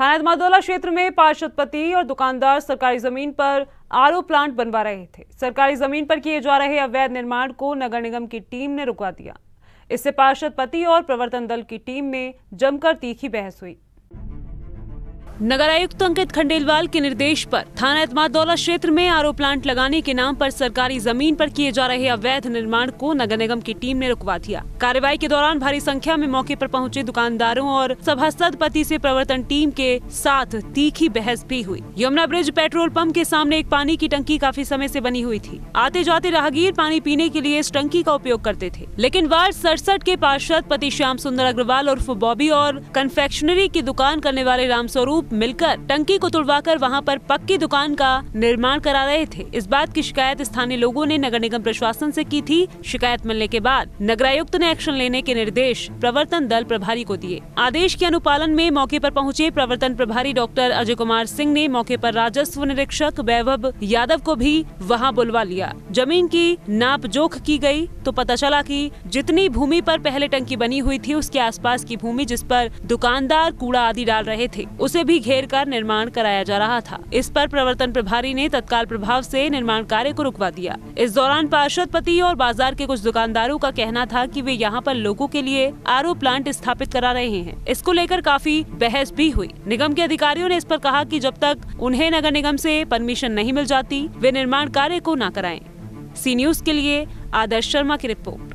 थाना धमादौला क्षेत्र में पार्षदपति और दुकानदार सरकारी जमीन पर आरओ प्लांट बनवा रहे थे सरकारी जमीन पर किए जा रहे अवैध निर्माण को नगर निगम की टीम ने रुकवा दिया इससे पार्षदपति और प्रवर्तन दल की टीम में जमकर तीखी बहस हुई नगर आयुक्त अंकित खंडेलवाल के निर्देश पर थाना एतमादौला क्षेत्र में आरओ प्लांट लगाने के नाम पर सरकारी जमीन पर किए जा रहे अवैध निर्माण को नगर निगम की टीम ने रुकवा दिया कार्रवाई के दौरान भारी संख्या में मौके पर पहुंचे दुकानदारों और सभासद पति से प्रवर्तन टीम के साथ तीखी बहस भी हुई यमुना ब्रिज पेट्रोल पंप के सामने एक पानी की टंकी काफी समय ऐसी बनी हुई थी आते जाते राहगीर पानी पीने के लिए इस टंकी का उपयोग करते थे लेकिन वार्ड सड़सठ के पार्षद पति श्याम सुंदर अग्रवाल उर्फ बॉबी और कन्फेक्शनरी की दुकान करने वाले रामस्वरूप मिलकर टंकी को तुड़वाकर वहां पर पक्की दुकान का निर्माण करा रहे थे इस बात की शिकायत स्थानीय लोगों ने नगर निगम प्रशासन से की थी शिकायत मिलने के बाद नगरायुक्त ने एक्शन लेने के निर्देश प्रवर्तन दल प्रभारी को दिए आदेश के अनुपालन में मौके आरोप पहुँचे प्रवर्तन प्रभारी डॉक्टर अजय कुमार सिंह ने मौके आरोप राजस्व निरीक्षक वैभव यादव को भी वहाँ बुलवा लिया जमीन की नाप जोख की गई तो पता चला कि जितनी भूमि पर पहले टंकी बनी हुई थी उसके आसपास की भूमि जिस पर दुकानदार कूड़ा आदि डाल रहे थे उसे भी घेर कर निर्माण कराया जा रहा था इस पर प्रवर्तन प्रभारी ने तत्काल प्रभाव से निर्माण कार्य को रुकवा दिया इस दौरान पार्षद पति और बाजार के कुछ दुकानदारों का कहना था कि वे यहाँ पर लोगों के लिए आर प्लांट स्थापित करा रहे हैं इसको लेकर काफी बहस भी हुई निगम के अधिकारियों ने इस पर कहा की जब तक उन्हें नगर निगम ऐसी परमिशन नहीं मिल जाती वे निर्माण कार्य को न कराए सी न्यूज के लिए आदर्श शर्मा की रिपोर्ट